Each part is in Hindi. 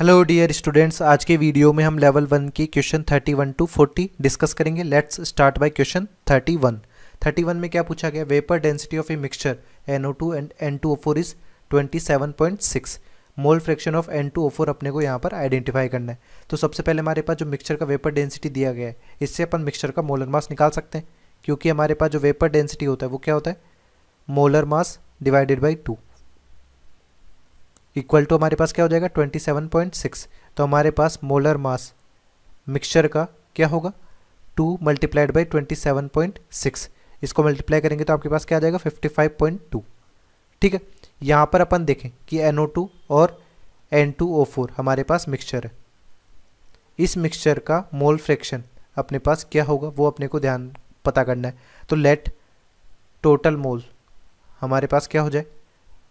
हेलो डियर स्टूडेंट्स आज के वीडियो में हम लेवल वन की question thirty one to forty discuss करेंगे let's start by question thirty one thirty one में क्या पूछा गया vapour density of a mixture N O two and N two O four is twenty seven point six mole fraction of N two O four अपने को यहाँ पर आइडेंटिफाई करना है तो सबसे पहले हमारे पास जो मिक्सचर का वेपर डेंसिटी दिया गया है इससे अपन मिक्सचर का मोलर मास निकाल सकते हैं क्योंकि हमारे पास जो वेपर डेंसिटी होता है वो क्या होता है molar mass divided by two equal to हमारे पास क्या हो जाएगा 27.6 तो हमारे पास मोलर मास मिक्सचर का क्या होगा two multiplied by twenty seven point six इसको मल्टीप्लाई करेंगे तो आपके पास क्या आ जाएगा फिफ्टी फाइव पॉइंट टू ठीक है यहाँ पर अपन देखें कि एन टू और एन टू ओ फोर हमारे पास मिक्सचर है इस मिक्सचर का मोल फ्रैक्शन अपने पास क्या होगा वो अपने को ध्यान पता करना है तो लेट टोटल मोल हमारे पास क्या हो जाए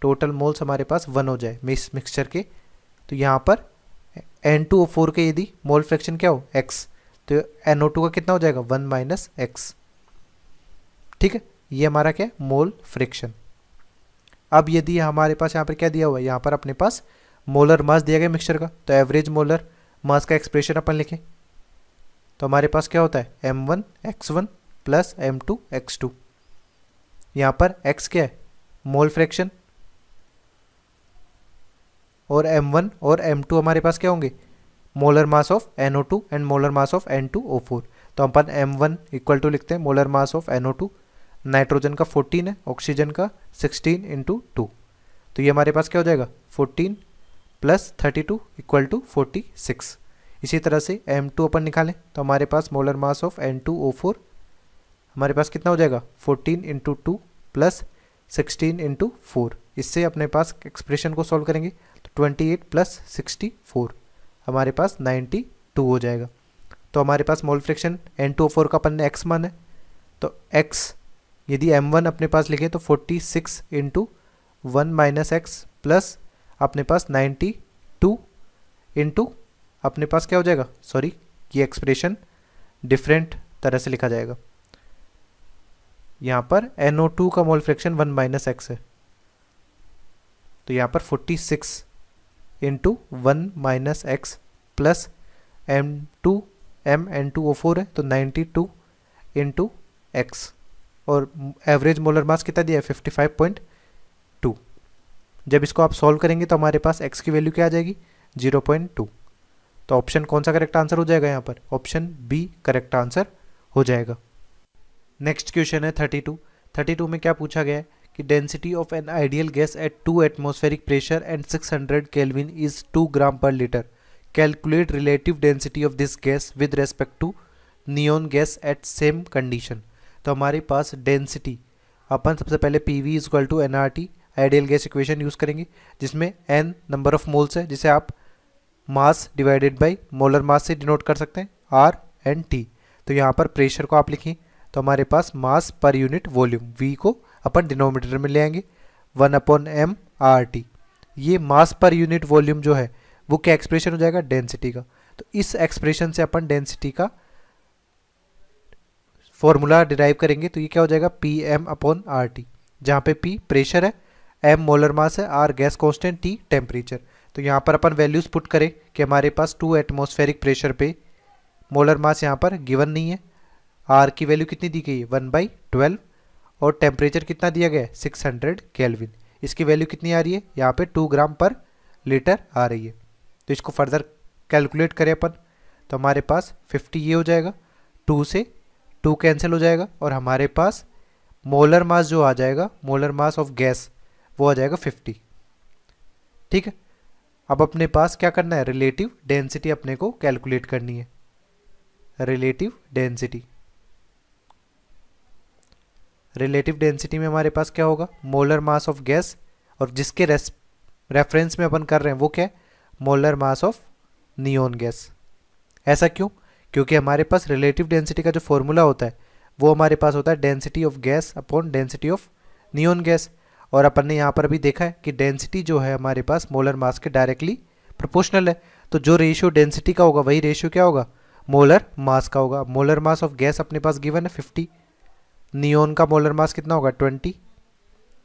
टोटल मोल्स हमारे पास वन हो जाए मिस मिक्सचर के तो यहाँ पर एन टू ओ फोर के यदि मोल फ्रैक्शन क्या हो एक्स तो एन ओ टू का कितना हो जाएगा वन माइनस एक्स ठीक है ये हमारा क्या है मोल फ्रिक्शन अब यदि हमारे पास यहाँ पर क्या दिया हुआ है यहाँ पर अपने पास मोलर मास दिया गया मिक्सचर का तो एवरेज मोलर मास का एक्सप्रेशन अपन लिखें तो हमारे पास क्या होता है M one X one plus M two X two यहाँ पर एक्स क्या है मोल फ्रैक्शन और एम वन और एम टू हमारे पास क्या होंगे molar mass of N O two and molar mass of N two O four तो हम अपन वन इक्वल टू लिखते हैं molar mass of N O two nitrogen का फोर्टीन है ऑक्सीजन का सिक्सटीन इंटू टू तो ये हमारे पास क्या हो जाएगा fourteen plus thirty two equal to forty six इसी तरह से एम टू अपन निकालें तो हमारे पास molar mass of N two O four हमारे पास कितना हो जाएगा fourteen into two plus sixteen into four इससे अपने पास एक्सप्रेशन को सॉल्व करेंगे twenty eight plus sixty four हमारे पास नाइन्टी टू हो जाएगा तो हमारे पास mole fraction N two four का अपन एक्स मान है तो एक्स यदि एम वन अपने पास लिखे तो forty six into one minus X plus अपने पास नाइन्टी टू इंटू अपने पास क्या हो जाएगा सॉरी ये एक्सप्रेशन डिफरेंट तरह से लिखा जाएगा यहाँ पर एन ओ टू का mole fraction one minus X है तो यहाँ पर forty six into one minus X plus M two M N two O four है तो नाइन्टी टू इंटू एक्स और एवरेज मोलर मास कितना दिया है फिफ्टी फाइव पॉइंट टू जब इसको आप सॉल्व करेंगे तो हमारे पास एक्स की वैल्यू क्या आ जाएगी जीरो पॉइंट टू तो ऑप्शन कौन सा करेक्ट आंसर हो जाएगा यहाँ पर ऑप्शन बी करेक्ट आंसर हो जाएगा नेक्स्ट क्वेश्चन है थर्टी टू थर्टी टू में क्या पूछा गया है कि density of an ideal gas at two atmospheric pressure and 600 kelvin is two gram per litre calculate relative density of this gas with respect to neon gas at same condition तो हमारे पास डेंसिटी अपन सबसे पहले P V equal to N R T ideal gas equation use करेंगे जिसमें एन नंबर ऑफ मोल्स है जिसे आप mass divided by molar mass से डिनोट कर सकते हैं आर एंड टी तो यहाँ पर प्रेशर को आप लिखें तो हमारे पास मास पर यूनिट वॉल्यूम वी को अपन डिनोमीटर में ले आएंगे one upon M R T ये मास पर यूनिट वॉल्यूम जो है वो क्या एक्सप्रेशन हो जाएगा डेंसिटी का तो इस एक्सप्रेशन से अपन डेंसिटी का फॉर्मूला डिराइव करेंगे तो ये क्या हो जाएगा P M upon R T जहाँ पे पी प्रेशर है एम मोलर मास है R gas constant T temperature तो यहाँ पर अपन वैल्यूज़ पुट करें कि हमारे पास टू एटमोसफेरिक प्रेशर पे मोलर मास यहाँ पर गिवन नहीं है आर की वैल्यू कितनी दी गई है वन बाई ट्वेल्व और टेम्परेचर कितना दिया गया है सिक्स हंड्रेड केलविन इसकी वैल्यू कितनी आ रही है यहाँ पे टू ग्राम पर लीटर आ रही है तो इसको फर्दर कैलकुलेट करें अपन तो हमारे पास फिफ्टी ये हो जाएगा टू से टू कैंसिल हो जाएगा और हमारे पास मोलर मास जो आ जाएगा मोलर मास ऑफ गैस वो आ जाएगा फिफ्टी ठीक है अब अपने पास क्या करना है रिलेटिव डेंसिटी अपने को कैलकुलेट करनी है रिलेटिव डेंसिटी रिलेटिव डेंसिटी में हमारे पास क्या होगा मोलर मास ऑफ गैस और जिसके रेफरेंस में अपन कर रहे हैं वो क्या है molar mass of neon gas ऐसा क्यों क्योंकि हमारे पास रिलेटिव डेंसिटी का जो फॉर्मूला होता है वो हमारे पास होता है density of gas upon density of neon gas और अपन ने यहाँ पर भी देखा है कि डेंसिटी जो है हमारे पास मोलर मास के डायरेक्टली प्रोपोर्शनल है तो जो रेशियो डेंसिटी का होगा वही रेशियो क्या होगा मोलर मास का होगा मोलर मास ऑफ गैस अपने पास गिवन है फिफ्टी नियोन का मोलर मास कितना होगा ट्वेंटी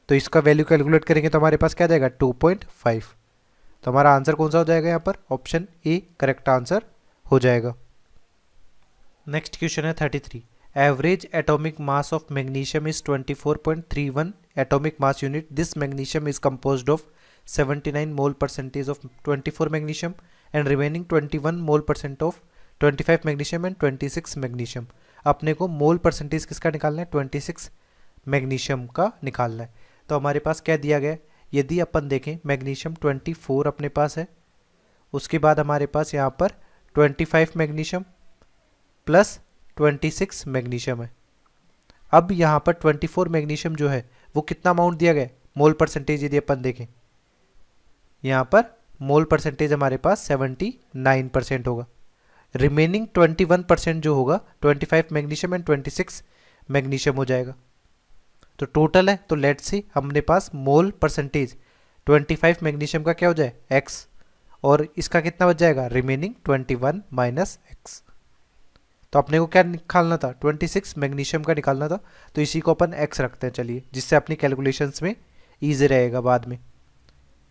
तो इसका वैल्यू कैलकुलेट करेंगे तो हमारे पास क्या जाएगा टू पॉइंट फाइव तो हमारा आंसर कौन सा हो जाएगा यहाँ पर ऑप्शन ए करेक्ट आंसर हो जाएगा नेक्स्ट क्वेश्चन है thirty three average atomic mass of magnesium is twenty four point three one atomic mass unit this magnesium is compose of seventy nine mole percentage of twenty four magnesium and remaining twenty one mole percent of twenty five magnesium and twenty six magnesium अपने को मोल परसेंटेज किसका निकालना है ट्वेंटी सिक्स मैग्नीशियम का निकालना है तो हमारे पास क्या दिया गया यदि अपन देखें मैग्नीशियम ट्वेंटी फोर अपने पास है उसके बाद हमारे पास यहाँ पर twenty five magnesium plus twenty six magnesium है अब यहाँ पर ट्वेंटी फोर मैग्नीशियम जो है वो कितना अमाउंट दिया गया मोल परसेंटेज यदि अपन देखें यहाँ पर मोल परसेंटेज हमारे पास सेवेंटी नाइन परसेंट होगा रिमेनिंग 21 परसेंट जो होगा 25 मैग्नीशियम एंड 26 मैग्नीशियम हो जाएगा तो टोटल है तो लेट सी हमने पास मोल परसेंटेज 25 मैग्नीशियम का क्या हो जाए एक्स और इसका कितना बच जाएगा रिमेनिंग 21 वन माइनस एक्स तो अपने को क्या निकालना था 26 मैग्नीशियम का निकालना था तो इसी को अपन एक्स रखते हैं चलिए जिससे अपनी कैलकुलेशंस में ईजी रहेगा बाद में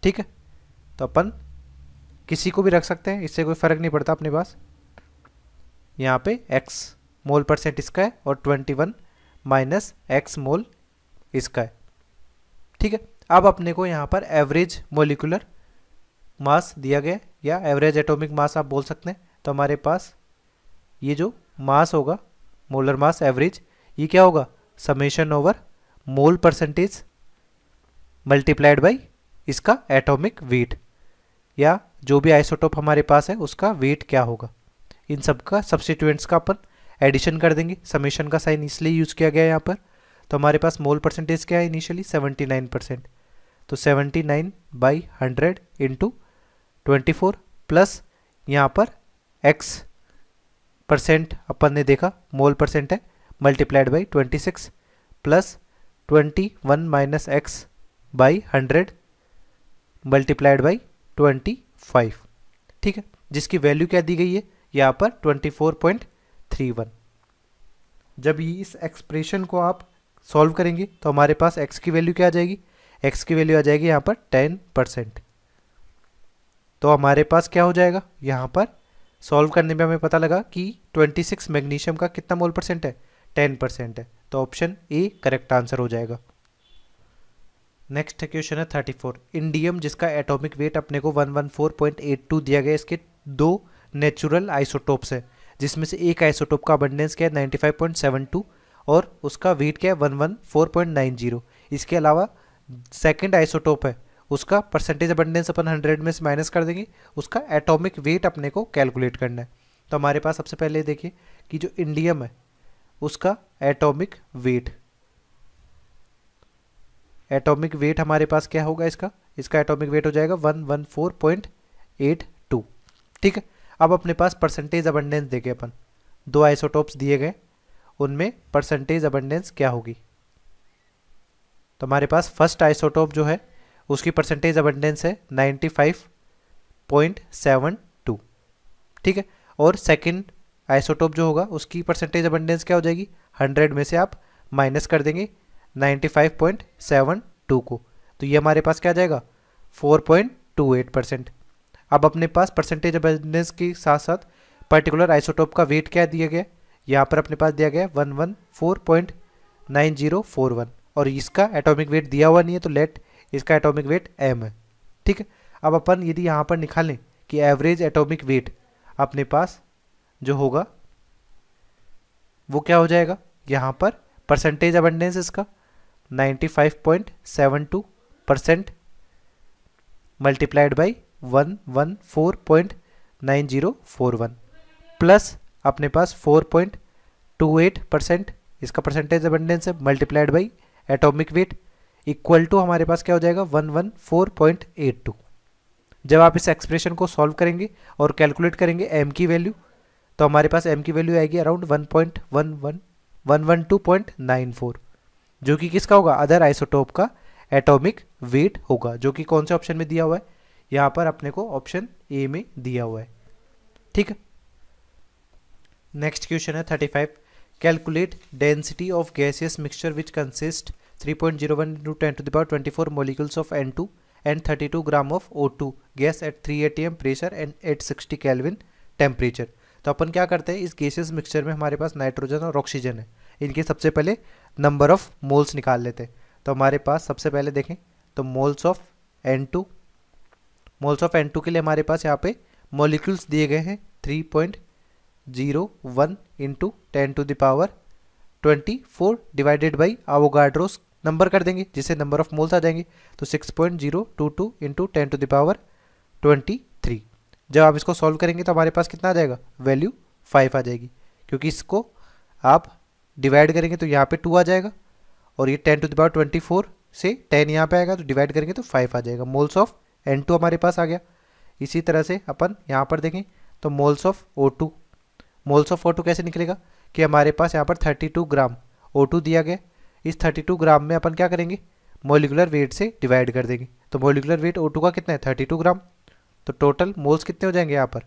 ठीक है तो अपन किसी को भी रख सकते हैं इससे कोई फ़र्क नहीं पड़ता अपने पास यहाँ पे x मोल परसेंट इसका है और 21 वन माइनस एक्स मोल इसका है ठीक है अब अपने को यहाँ पर एवरेज मोलिकुलर मास दिया गया या एवरेज एटॉमिक मास आप बोल सकते हैं तो हमारे पास ये जो मास होगा मोलर मास एवरेज ये क्या होगा summation over mole percentage multiplied by इसका एटॉमिक वेट या जो भी आइसोटोप हमारे पास है उसका वेट क्या होगा इन सब का सब्सटीट्यूएंट्स का अपन एडिशन कर देंगे समीशन का साइन इसलिए यूज़ किया गया यहाँ पर तो हमारे पास मोल परसेंटेज क्या है इनिशियली सेवेंटी नाइन परसेंट तो seventy nine by hundred into twenty four plus यहाँ पर एक्स परसेंट अपन ने देखा मोल परसेंट है multiplied by twenty six plus twenty one minus X by hundred multiplied by twenty five ठीक है जिसकी वैल्यू क्या दी गई है यहाँ पर 24.31 जब इस एक्सप्रेशन को आप सॉल्व करेंगे तो हमारे पास एक्स की वैल्यू क्या आ जाएगी एक्स की वैल्यू आ जाएगी यहाँ पर टेन परसेंट तो हमारे पास क्या हो जाएगा यहाँ पर सॉल्व करने में हमें पता लगा कि 26 मैग्नीशियम का कितना मोल परसेंट है 10 परसेंट है तो ऑप्शन ए करेक्ट आंसर हो जाएगा नेक्स्ट क्वेश्चन है 34 इंडियम जिसका एटॉमिक वेट अपने को 114.82 दिया गया इसके दो नेचुरल आइसोटोप्स है जिसमें से एक आइसोटोप का अबंडेंस क्या है 95.72 और उसका वेट क्या है 114.90 इसके अलावा सेकंड आइसोटोप है उसका परसेंटेज अबंडेंस अपन 100 में से माइनस कर देंगे उसका एटॉमिक वेट अपने को कैलकुलेट करना है तो हमारे पास सबसे पहले देखिए कि जो इंडियम है उसका एटॉमिक वेट एटॉमिक वेट हमारे पास क्या होगा इसका इसका एटॉमिक वेट हो जाएगा one one four point eight two ठीक है अब अपने पास परसेंटेज अबंडेंस देखे अपन दो आइसोटोप्स दिए गए उनमें परसेंटेज अबंडेंस क्या होगी तो हमारे पास फर्स्ट आइसोटोप जो है उसकी परसेंटेज अबंडेंस है 95.72 ठीक है और सेकंड आइसोटोप जो होगा उसकी परसेंटेज अबंडेंस क्या हो जाएगी 100 में से आप माइनस कर देंगे 95.72 को तो ये हमारे पास क्या आ जाएगा 4.28 परसेंट अब अपने पास परसेंटेज ऑफ एबंडेंस के साथ साथ पर्टिकुलर आइसोटोप का वेट क्या दिया गया यहाँ पर अपने पास दिया गया one one four point nine zero four one और इसका एटॉमिक वेट दिया हुआ नहीं है तो लेट इसका एटॉमिक वेट एम है ठीक है अब अपन यदि यहाँ पर निकालें कि एवरेज एटॉमिक वेट अपने पास जो होगा वो क्या हो जाएगा यहाँ पर परसेंटेज अबेंडेंस इसका 95.72 percent multiplied by one one four point nine zero four one plus अपने पास four point two eight percent इसका परसेंटेज अबेंडेंस है multiplied by atomic weight equal to हमारे पास क्या हो जाएगा one one four point eight two जब आप इस एक्सप्रेशन को सॉल्व करेंगे और कैलकुलेट करेंगे एम की वैल्यू तो हमारे पास एम की वैल्यू आएगी around one point one one one one two point nine four जो कि किसका होगा अदर आइसोटोप का एटॉमिक वेट होगा जो कि कौन से ऑप्शन में दिया हुआ है यहाँ पर अपने को ऑप्शन ए में दिया हुआ है ठीक है नेक्स्ट क्वेश्चन है thirty five calculate density of gaseous mixture which consist three point zero one into ten to the power twenty four molecules of N two and thirty two gram of O two gas at three A T M pressure and at sixty kelvin temperature तो अपन क्या करते हैं इस गैसियस मिक्सचर में हमारे पास नाइट्रोजन और ऑक्सीजन है इनके सबसे पहले नंबर ऑफ मोल्स निकाल लेते हैं तो हमारे पास सबसे पहले देखें तो moles of N two moles of N two के लिए हमारे पास यहाँ पे मोलिक्यूल्स दिए गए हैं three point zero one into ten to the power twenty four divided by Avogadro's number कर देंगे जिससे नंबर ऑफ मोल्स आ जाएंगे तो six point zero two two into ten to the power twenty three जब आप इसको सॉल्व करेंगे तो हमारे पास कितना आ जाएगा वैल्यू फाइव आ जाएगी क्योंकि इसको आप डिवाइड करेंगे तो यहाँ पे टू आ जाएगा और ये ten to the power twenty four से टेन यहाँ पे आएगा तो डिवाइड करेंगे तो फाइव आ जाएगा मोल्स ऑफ एन टू हमारे पास आ गया इसी तरह से अपन यहाँ पर देखें तो moles of O two moles of O two कैसे निकलेगा कि हमारे पास यहाँ पर thirty two gram O two दिया गया इस थर्टी टू ग्राम में अपन क्या करेंगे मोलिकुलर वेट से डिवाइड कर देंगे तो मोलिकुलर वेट ओ टू का कितना है थर्टी टू ग्राम तो टोटल मोल्स कितने हो जाएंगे यहाँ पर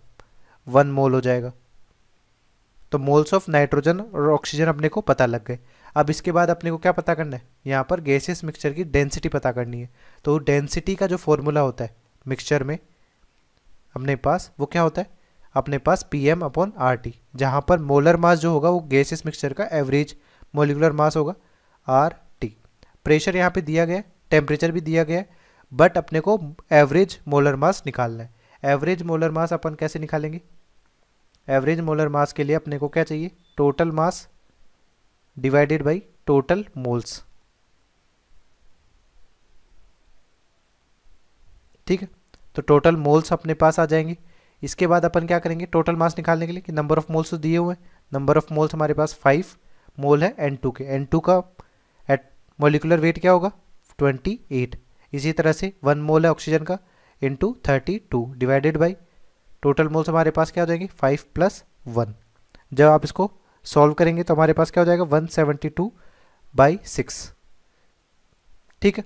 वन मोल हो जाएगा तो मोल्स ऑफ नाइट्रोजन और ऑक्सीजन अपने को पता लग गए अब इसके बाद अपने को क्या पता करना है यहाँ पर गैसेस मिक्सचर की डेंसिटी पता करनी है तो डेंसिटी का जो फॉर्मूला होता है मिक्सचर में अपने पास वो क्या होता है अपने पास P M upon R T जहाँ पर मोलर मास जो होगा वो गैसेस मिक्सचर का एवरेज मोलिकुलर मास होगा आर टी प्रेशर यहाँ पर दिया गया टेम्परेचर भी दिया गया बट अपने को एवरेज मोलर मास निकालना है एवरेज मोलर मास अपन कैसे निकालेंगे एवरेज मोलर मास के लिए अपने को क्या चाहिए total mass divided by total moles ठीक है तो टोटल मोल्स अपने पास आ जाएंगे इसके बाद अपन क्या करेंगे टोटल मास निकालने के लिए कि नंबर ऑफ मोल्स दिए हुए नंबर ऑफ मोल्स हमारे पास फाइव मोल है एन टू के एन टू का एट मोलिकुलर वेट क्या होगा ट्वेंटी एट इसी तरह से वन मोल है ऑक्सीजन का two thirty two divided by total moles हमारे पास क्या हो जाएंगे फाइव प्लस वन जब आप इसको सॉल्व करेंगे तो हमारे पास क्या हो जाएगा one seventy two by six ठीक है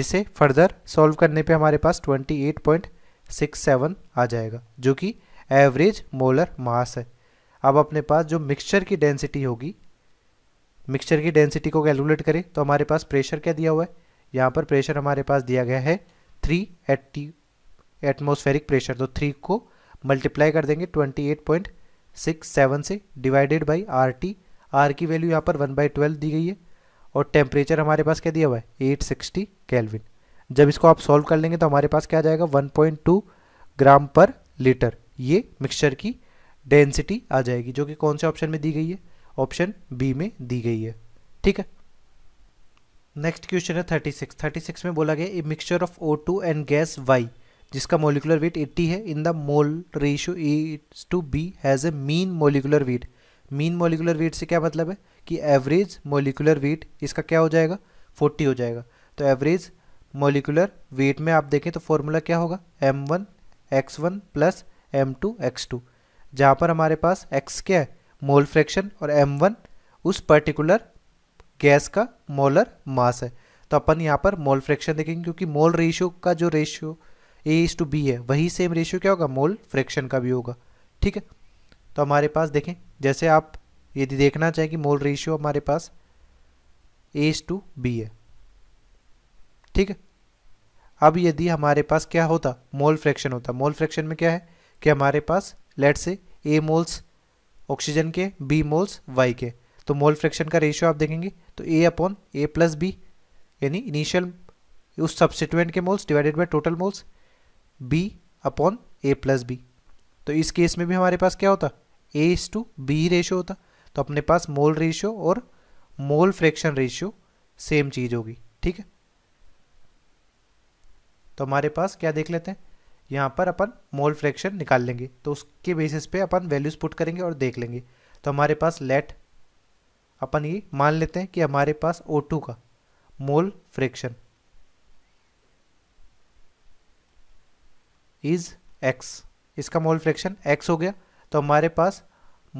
जिसे फर्दर सॉल्व करने पे हमारे पास ट्वेंटी एट पॉइंट सेवन आ जाएगा जो कि एवरेज मोलर मास है अब अपने पास जो मिक्सचर की डेंसिटी होगी मिक्सचर की डेंसिटी को कैलकुलेट करें तो हमारे पास प्रेशर क्या दिया हुआ है यहाँ पर प्रेशर हमारे पास दिया गया है थ्री एट्टी एटमोस्फेरिक प्रेशर तो थ्री को मल्टीप्लाई कर देंगे twenty eight point six seven से divided by R T R की वैल्यू यहाँ पर वन बाई ट्वेल्व दी गई है और टेम्परेचर हमारे पास क्या दिया हुआ है एट सिक्सटी कैलविन जब इसको आप सॉल्व कर लेंगे तो हमारे पास क्या आ जाएगा one point two gram per litre ये मिक्सचर की डेंसिटी आ जाएगी जो कि कौन से ऑप्शन में दी गई है ऑप्शन बी में दी गई है ठीक है नेक्स्ट क्वेश्चन है थर्टी सिक्स थर्टी सिक्स में बोला गया a mixture of O two and gas Y जिसका मोलिकुलर वेट एट्टी है in the mole ratio A to B has a mean molecular weight mean molecular weight से क्या मतलब है कि एवरेज मोलिकुलर वेट इसका क्या हो जाएगा फोर्टी हो जाएगा तो एवरेज मोलिकुलर वेट में आप देखें तो फॉर्मूला क्या होगा M one X one plus M two X two जहाँ पर हमारे पास एक्स क्या है मोल फ्रैक्शन और एम वन उस पर्टिकुलर गैस का मोलर मास है तो अपन यहाँ पर मोल फ्रैक्शन देखेंगे क्योंकि मोल रेशियो का जो ratio A is to B है वही सेम रेशियो क्या होगा मोल फ्रैक्शन का भी होगा ठीक है तो हमारे पास देखें जैसे आप यदि देखना चाहें कि मोल रेशियो हमारे पास ए इज टू बी है ठीक है अब यदि हमारे पास क्या होता मोल फ्रैक्शन होता मोल फ्रैक्शन में क्या है कि हमारे पास let say A moles oxygen के बी मोल्स वाई के तो मोल फ्रैक्शन का रेशियो आप देखेंगे तो A upon A plus B यानी इनिशियल उस सब्सिटेंट के moles divided by total moles B upon A plus B तो इस केस में भी हमारे पास क्या होता ए इस टू बी रेशियो होता तो अपने पास मोल रेशियो और मोल फ्रैक्शन रेशियो सेम चीज़ होगी ठीक है तो हमारे पास क्या देख लेते हैं यहाँ पर अपन मोल फ्रैक्शन निकाल लेंगे तो उसके बेसिस पे अपन वैल्यूज़ पुट करेंगे और देख लेंगे तो हमारे पास लेट अपन ये मान लेते हैं कि हमारे पास O2 का मोल फ्रैक्शन इज एक्स इसका मोल फ्रैक्शन एक्स हो गया तो हमारे पास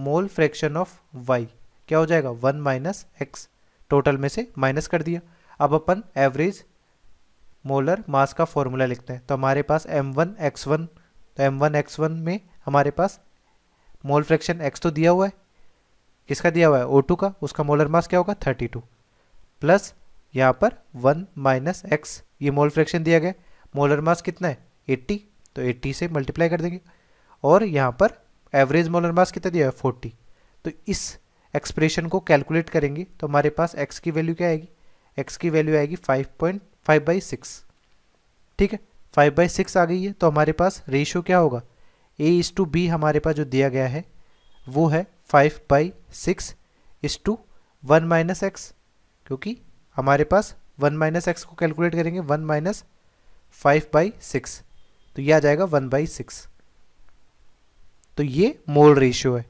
मोल फ्रैक्शन ऑफ वाई क्या हो जाएगा वन माइनस एक्स टोटल में से माइनस कर दिया अब अपन एवरेज मोलर मास का फॉर्मूला लिखते हैं तो हमारे पास एम वन एक्स वन तो एम वन एक्स वन में हमारे पास मोल फ्रैक्शन एक्स तो दिया हुआ है किसका दिया हुआ है ओ टू का उसका मोलर मास क्या होगा थर्टी टू प्लस यहाँ पर वन माइनस एक्स ये मोल फ्रैक्शन दिया गया मोलर मास कितना है एट्टी तो 80 से मल्टीप्लाई कर देंगे और यहाँ पर एवरेज मोलर मास कितना दिया है 40 तो इस एक्सप्रेशन को कैलकुलेट करेंगे तो हमारे पास एक्स की वैल्यू क्या आएगी एक्स की वैल्यू आएगी 5.5 पॉइंट फाइव बाई सिक्स ठीक है फाइव बाई सिक्स आ गई है तो हमारे पास रेशियो क्या होगा ए इस टू बी हमारे पास जो दिया गया है वो है five by six is to one minus X क्योंकि हमारे पास वन माइनस एक्स को कैलकुलेट करेंगे one minus five by six तो ये आ जाएगा वन बाई सिक्स तो ये मोल रेशियो है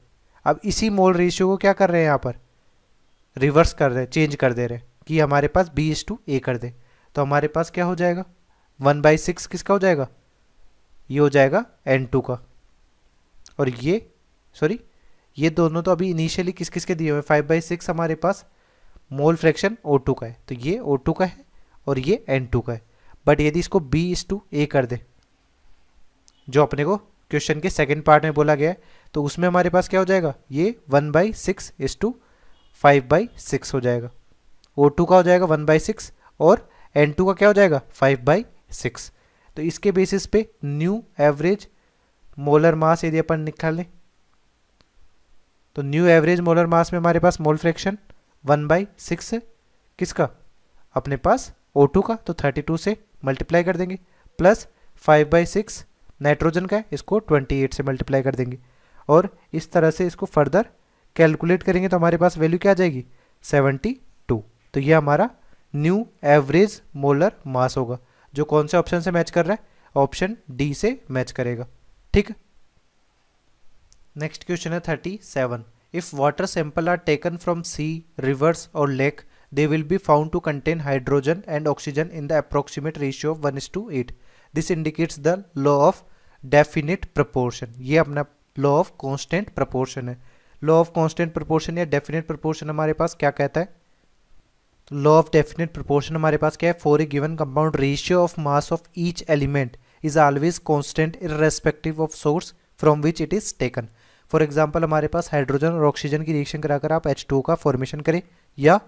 अब इसी मोल रेशियो को क्या कर रहे हैं यहाँ पर रिवर्स कर रहे हैं चेंज कर दे रहे हैं कि हमारे पास बी एस टू ए कर दे तो हमारे पास क्या हो जाएगा वन बाई सिक्स किसका हो जाएगा ये हो जाएगा एन टू का और ये सॉरी ये दोनों तो अभी इनिशियली किस किस के दिए हुए फाइव बाई सिक्स हमारे पास मोल फ्रैक्शन ओ टू का है तो ये ओ टू का है और ये एन टू का है बट यदि इसको बी एस टू ए कर दे जो अपने को क्वेश्चन के सेकेंड पार्ट में बोला गया है तो उसमें हमारे पास क्या हो जाएगा ये one by six is to five by six हो जाएगा ओ टू का हो जाएगा वन बाई सिक्स और एन टू का क्या हो जाएगा फाइव बाई सिक्स तो इसके बेसिस पे न्यू एवरेज मोलर मास यदि अपन निकाल लें तो न्यू एवरेज मोलर मास में हमारे पास mole fraction one by six किसका अपने पास ओ टू का तो थर्टी टू से मल्टीप्लाई कर देंगे plus five by six nitrogen का है इसको 28 से मल्टीप्लाई कर देंगे और इस तरह से इसको फर्दर कैलकुलेट करेंगे तो हमारे पास वैल्यू क्या आ जाएगी 72 तो ये हमारा न्यू एवरेज मोलर मास होगा जो कौन से ऑप्शन से मैच कर रहा है ऑप्शन डी से मैच करेगा ठीक नेक्स्ट क्वेश्चन है thirty seven if water sample are taken from sea rivers or lake they will be found to contain hydrogen and oxygen in the approximate ratio of one is to eight this indicates the law of definite proportion ये अपना लॉ ऑफ कॉन्स्टेंट प्रपोर्शन है लॉ ऑफ कॉन्स्टेंट प्रपोर्शन या डेफिनेट प्रपोर्शन हमारे पास क्या कहता है लॉ ऑफ डेफिनेट प्रपोर्शन हमारे पास क्या है for a given compound ratio of mass of each element is always constant respective of source from which it is taken for example हमारे पास हाइड्रोजन और ऑक्सीजन की रिएक्शन कराकर आप एच का फॉर्मेशन करें या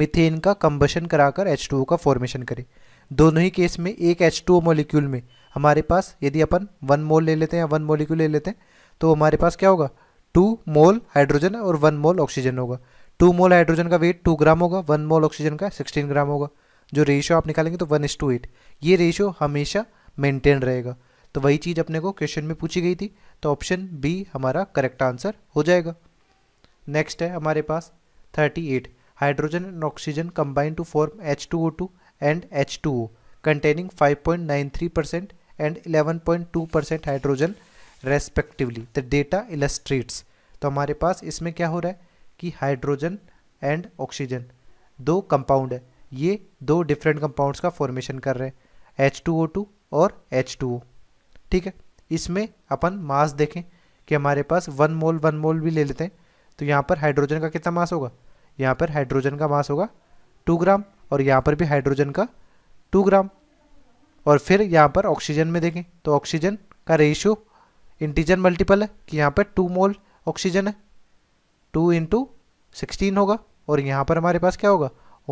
मिथेन का कंबशन कराकर एच का फॉर्मेशन करें दोनों ही केस में एक एच टू मोलिक्यूल में हमारे पास यदि अपन वन मोल ले लेते हैं या वन मोलिक्यूल ले लेते हैं तो हमारे पास क्या होगा टू मोल हाइड्रोजन और वन मोल ऑक्सीजन होगा टू मोल हाइड्रोजन का वेट टू ग्राम होगा वन मोल ऑक्सीजन का सिक्सटीन ग्राम होगा जो रेशियो आप निकालेंगे तो वन टू एट ये रेशियो हमेशा मेंटेन रहेगा तो वही चीज़ अपने को क्वेश्चन में पूछी गई थी तो ऑप्शन बी हमारा करेक्ट आंसर हो जाएगा नेक्स्ट है हमारे पास thirty eight hydrogen and oxygen combine to form H two O two and H two O containing five point nine three percent and eleven point two percent hydrogen respectively the data illustrates तो हमारे पास इसमें क्या हो रहा है कि हाइड्रोजन एंड ऑक्सीजन दो कंपाउंड है ये दो डिफरेंट कंपाउंड्स का फॉर्मेशन कर रहे हैं एच टू ओ टू और एच टू ओ ठीक है इसमें अपन मास देखें कि हमारे पास वन मोल वन मोल भी ले लेते हैं तो यहाँ पर हाइड्रोजन का कितना मास होगा यहाँ पर हाइड्रोजन का मास होगा टू ग्राम और यहाँ पर भी हाइड्रोजन का टू ग्राम और फिर यहाँ पर ऑक्सीजन में देखें तो ऑक्सीजन का रेशियो इंटीजन मल्टीपल है कि यहाँ पर टू मोल ऑक्सीजन है टू इंटू सिक्सटीन होगा और यहाँ पर हमारे पास क्या होगा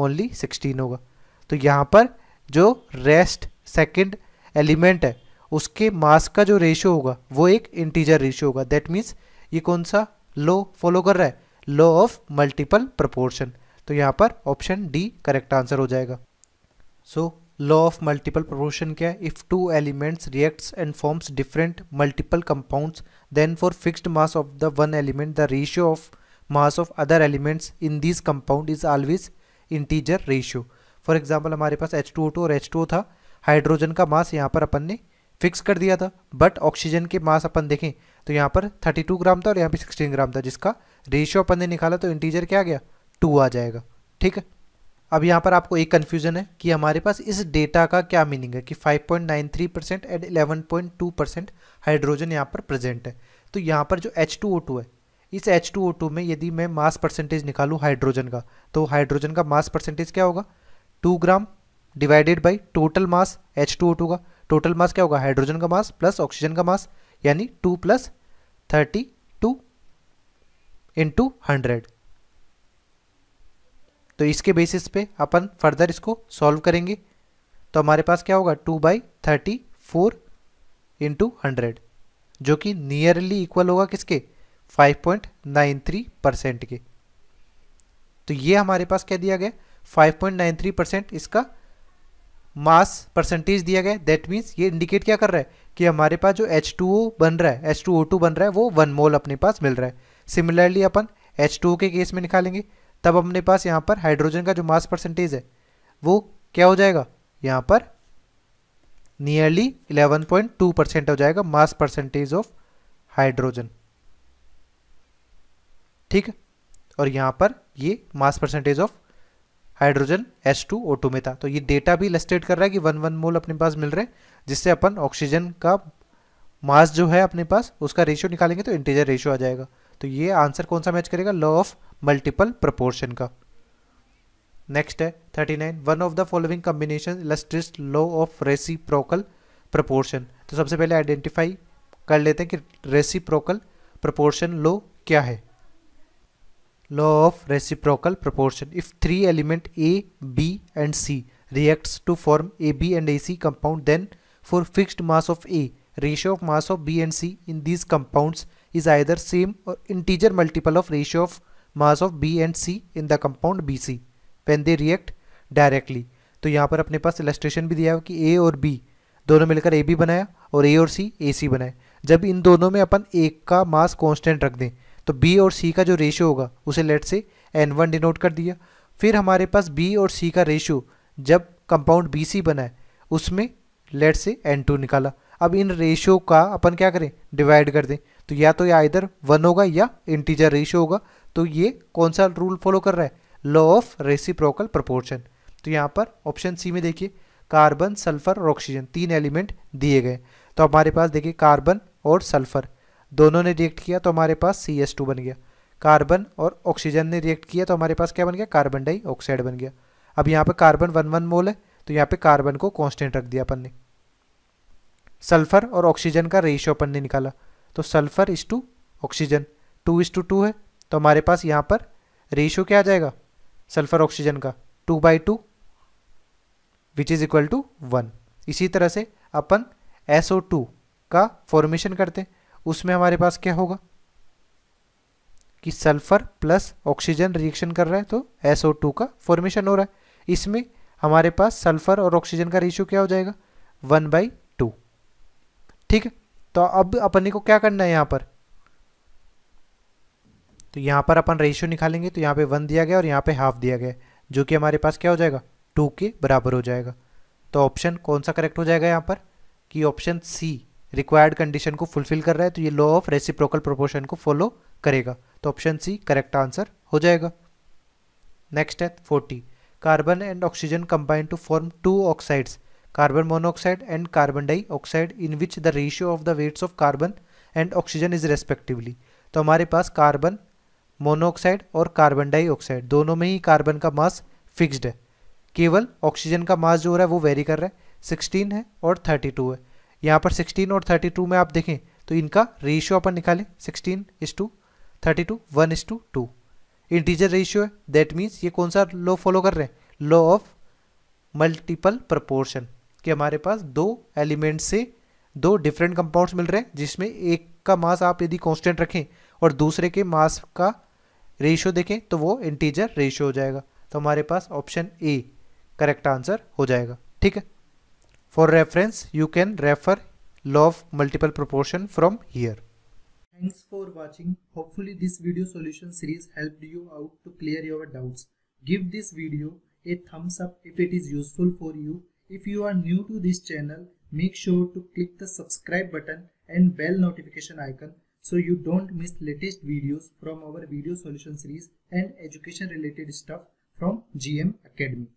ओनली सिक्सटीन होगा तो यहाँ पर जो रेस्ट सेकंड एलिमेंट है उसके मास का जो रेशियो होगा वो एक इंटीजर रेशियो होगा दैट मीन्स ये कौन सा लॉ फॉलो कर रहा है लॉ ऑफ मल्टीपल प्रपोर्शन तो यहाँ पर ऑप्शन डी करेक्ट आंसर हो जाएगा so law of multiple proportion क्या है if two elements reacts and forms different multiple compounds then for fixed mass of the one element the ratio of mass of other elements in this compound is always integer ratio for example हमारे पास एच टू टू और एच टू था हाइड्रोजन का मास यहाँ पर अपन ने फिक्स कर दिया था बट ऑक्सीजन के मास अपन देखें तो यहाँ पर थर्टी टू ग्राम था और यहाँ पर सिक्सटीन ग्राम था जिसका रेशियो अपन ने निकाला तो इंटीजर क्या गया टू आ जाएगा ठीक है अब यहाँ पर आपको एक कन्फ्यूज़न है कि हमारे पास इस डेटा का क्या मीनिंग है कि 5.93 परसेंट एंड 11.2 परसेंट हाइड्रोजन यहाँ पर प्रेजेंट है तो यहाँ पर जो H2O2 है इस H2O2 में यदि मैं मास परसेंटेज निकालूँ हाइड्रोजन का तो हाइड्रोजन का मास परसेंटेज क्या होगा two gram divided by total mass H का टोटल मास क्या होगा हाइड्रोजन का मास प्लस ऑक्सीजन का मास यानी two plus thirty two hundred तो इसके बेसिस पे अपन फर्दर इसको सॉल्व करेंगे तो हमारे पास क्या होगा two by thirty four into hundred जो कि नियरली इक्वल होगा किसके five point nine three percent के तो ये हमारे पास क्या दिया गया five point nine three percent इसका मास परसेंटेज दिया गया दैट मीन्स ये इंडिकेट क्या कर रहा है कि हमारे पास जो ओ बन रहा है टू बन रहा है वो वन मोल अपने पास मिल रहा है सिमिलरली अपन ओ के केस में निकालेंगे तब अपने पास यहाँ पर हाइड्रोजन का जो मास परसेंटेज है वो क्या हो जाएगा यहाँ पर नियरली 11.2 परसेंट हो जाएगा मास परसेंटेज ऑफ हाइड्रोजन ठीक है और यहाँ पर ये mass percentage of hydrogen S two O two में था तो ये डेटा भी इलस्ट्रेट कर रहा है कि वन वन मोल अपने पास मिल रहे हैं जिससे अपन ऑक्सीजन का मास जो है अपने पास उसका रेशियो निकालेंगे तो इंटीजर रेशियो आ जाएगा तो ये आंसर कौन सा मैच करेगा लॉ ऑफ मल्टीपल प्रपोर्शन का नेक्स्ट है thirty nine one of the following combination illustrates law of reciprocal proportion तो सबसे पहले आइडेंटिफाई कर लेते हैं कि रेसिप्रोकल प्रपोर्शन लॉ क्या है law of reciprocal proportion if three element A B and C form A B and A C compound then for fixed mass of A ratio of mass of B and C in these compound is either same or integer multiple of ratio of mass of B and C in the compound B C when they react directly तो यहाँ पर अपने पास इलेस्ट्रेशन भी दिया है कि ए और बी दोनों मिलकर ए बी बनाया और ए और सी ए सी बनाए जब इन दोनों में अपन एक का मास कॉन्स्टेंट रख दें तो बी और सी का जो रेशियो होगा उसे लेट से एन वन डिनोट कर दिया फिर हमारे पास बी और सी का रेशियो जब कंपाउंड बी सी बनाए उसमें लेट से एन टू निकाला अब इन रेशियो का अपन क्या करें डिवाइड कर दें तो या तो या इधर वन होगा या इंटीजर रेशियो होगा तो ये कौन सा रूल फॉलो कर रहा है लॉ ऑफ रेसिप्रोकल प्रपोर्शन तो यहाँ पर ऑप्शन सी में देखिए कार्बन सल्फर और ऑक्सीजन तीन एलिमेंट दिए गए तो हमारे पास देखिए कार्बन और सल्फर दोनों ने रिएक्ट किया तो हमारे पास सी एस टू बन गया कार्बन और ऑक्सीजन ने रिएक्ट किया तो हमारे पास क्या बन गया कार्बन डाइऑक्साइड बन गया अब यहाँ पर कार्बन वन वन मोल है तो यहाँ पे कार्बन को कांस्टेंट रख दिया अपन ने सल्फर और ऑक्सीजन का रेशियो अपन ने निकाला तो sulphur is to oxygen two is to two two तो हमारे पास यहाँ पर रेशो क्या आ जाएगा सल्फर ऑक्सीजन का two by two which is equal to one इसी तरह से अपन एस ओ टू का फॉर्मेशन करते हैं उसमें हमारे पास क्या होगा कि सल्फर प्लस ऑक्सीजन रिएक्शन कर रहा है तो एस ओ टू का फॉर्मेशन हो रहा है इसमें हमारे पास सल्फर और ऑक्सीजन का रेशियो क्या हो जाएगा वन बाई टू ठीक है तो अब अपने को क्या करना है यहाँ पर तो यहाँ पर अपन रेशियो निकालेंगे तो यहाँ पे वन दिया गया और यहाँ पे हाफ दिया गया जो कि हमारे पास क्या हो जाएगा टू के बराबर हो जाएगा तो ऑप्शन कौन सा करेक्ट हो जाएगा यहाँ पर कि ऑप्शन सी रिक्वायर्ड कंडीशन को फुलफिल कर रहा है तो ये लॉ ऑफ रेसिप्रोकल प्रोपोर्शन को फॉलो करेगा तो ऑप्शन सी करेक्ट आंसर हो जाएगा नेक्स्ट है forty carbon and oxygen combine to form two oxides carbon monoxide and carbon dioxide in which the ratio of the weights of carbon and oxygen is respectively तो हमारे पास कार्बन मोनोऑक्साइड और कार्बन डाइऑक्साइड दोनों में ही कार्बन का मास फिक्स्ड है केवल ऑक्सीजन का मास जो हो रहा है वो वेरी कर रहा है सिक्सटीन है और थर्टी टू है यहाँ पर सिक्सटीन और थर्टी टू में आप देखें तो इनका रेशियो अपन निकालें sixteen is to thirty two one is to two integer ratio है दैट मीन्स ये कौन सा लॉ फॉलो कर रहे हैं लॉ ऑफ मल्टीपल प्रपोर्शन कि हमारे पास दो एलिमेंट से दो डिफरेंट कंपाउंड्स मिल रहे हैं जिसमें एक का मास आप यदि कांस्टेंट रखें और दूसरे के मास का रेशियो देखें तो वो इंटीजर रेशो हो जाएगा तो हमारे पास ऑप्शन ए करेक्ट आंसर हो जाएगा ठीक है for reference you can refer law of multiple proportion from here thanks for watching hopefully this video solution series help you out to clear your doubts give this video a thumbs up if it is useful for you if you are new to this channel make sure to click the subscribe button and bell notification icon so you don't miss latest videos from our video solution series and education related stuff from GM Academy.